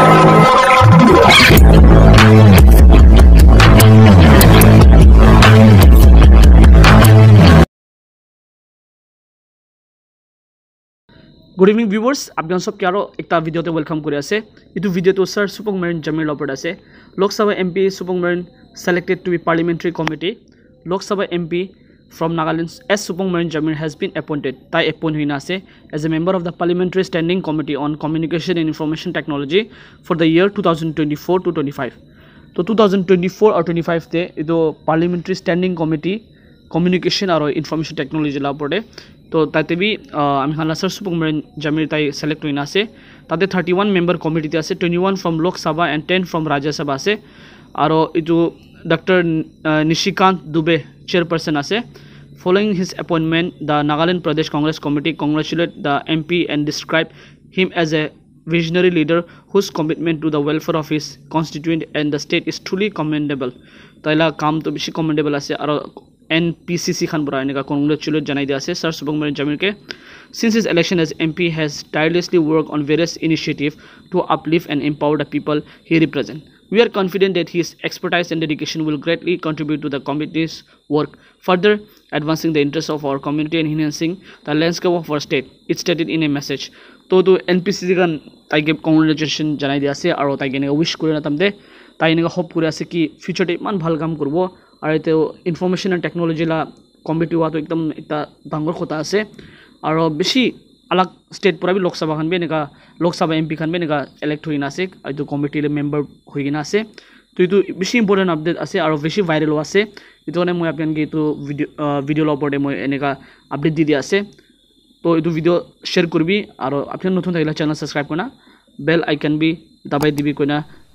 Good evening viewers আপোনাৰ চবকে আৰু এটা ভিডিঅ'তে ৱেলকাম কৰি আছে এইটো ভিডিঅ'টো ছাৰ চুপং মেৰিণ জামিৰ ওপৰত আছে Lok Sabha M P Supong Meren selected to be parliamentary committee Lok Sabha M P from Nagaland S Supong Meren Jamir has been appointed তাই এপইণ্ট হৈ আছে as a member of the parliamentary standing committee on communication and information technology for the year two thousand twenty four to twenty five তো two thousand twenty four আৰু twenty ফাইভতে এইটো parliamentary standing committee communication আৰু information টেকনলজিৰ ওপৰতে তো তাতে B আমি হালাচাৰ চুপুং মেৰিন জামিৰ তাই চিলেক্ট হৈ আছে তাতে থাৰ্টি ওৱান মেম্বাৰ কমিটিতে আছে twenty one from Lok Sabha and ten from Rajya Sabha আছে আৰু এইটো ডক্টৰ নিশিকান্ত দুবে চেয়াৰপাৰ্চন আছে Following his appointment, the Nagaland Pradesh Congress Committee congratulated the MP and described him as a visionary leader whose commitment to the welfare of his constituent and the state is truly commendable. Taila kam to bishi commendable ase aro NPCC khan bura enika congratulate janai dia ase Sir Subhangman Jamil Since his election as MP has tirelessly worked on various initiatives to uplift and empower the people he represents. We are confident that his expertise and dedication will greatly contribute to the committee's work, further advancing the interests of our community and enhancing the landscape of our state. It stated in a message. তো তো N P C কাৰণ তাইকে congratulation জনাই দিয়া আছে আৰু তাইক এনেকৈ উইছ কৰি নাথাম দে তাই এনেকৈ হোপ কৰি আছে কি ফিউচাৰত ইমান ভাল কাম কৰিব আৰু তেওঁ ইনফৰ্মেশ্যন এণ্ড টেকনলজিলা কম্পিউটি হোৱাটো একদম এটা ডাঙৰ কথা আছে আৰু বেছি আলাগ ষ্টেট পৰা বি লোকসভাখন বি এনেকুৱা লোকসভা এম পিখন বি এনেকুৱা এলেক্ট হৈ কিনে আছে এইটো কমিটিৰ মেম্বাৰ হৈ কিনে আছে তো এইটো বেছি ইম্পৰ্টেণ্ট আপডেট আছে আৰু বেছি ভাইৰেলো আছে এইটো কাৰণে মই আপোনালোকে এইটো ভিডিঅ' ভিডিঅ'ৰ ওপৰতে মই এনেকুৱা আপডেট দি দিয়া আছে তো এইটো ভিডিঅ' শ্বেয়াৰ কৰিবি আৰু আপোনাৰ নতুন থাকিলে চেনেল ছাবস্ক্ৰাইব কৰা বেল আইকন বি দাবাই দিবি কৈ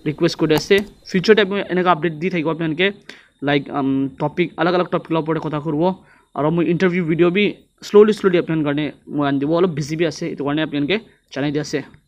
ৰিকুৱেষ্ট কৰি আছে ফিউচাৰতে আপুনি এনেকুৱা আপডেট দি থাকিব আপোনালোকে লাইক টপিক আলগ আলগ টপিকৰ ওপৰতে কথা কৰোঁ আৰু মই ইণ্টাৰভিউ ভিডিঅ' বি শ্ল'লি শ্ল'লি আপোনাক কাৰণে মই আনি দিব অলপ বিজি বি আছে সেইটো কাৰণে আপোনালোকে জনাই দিয়া আছে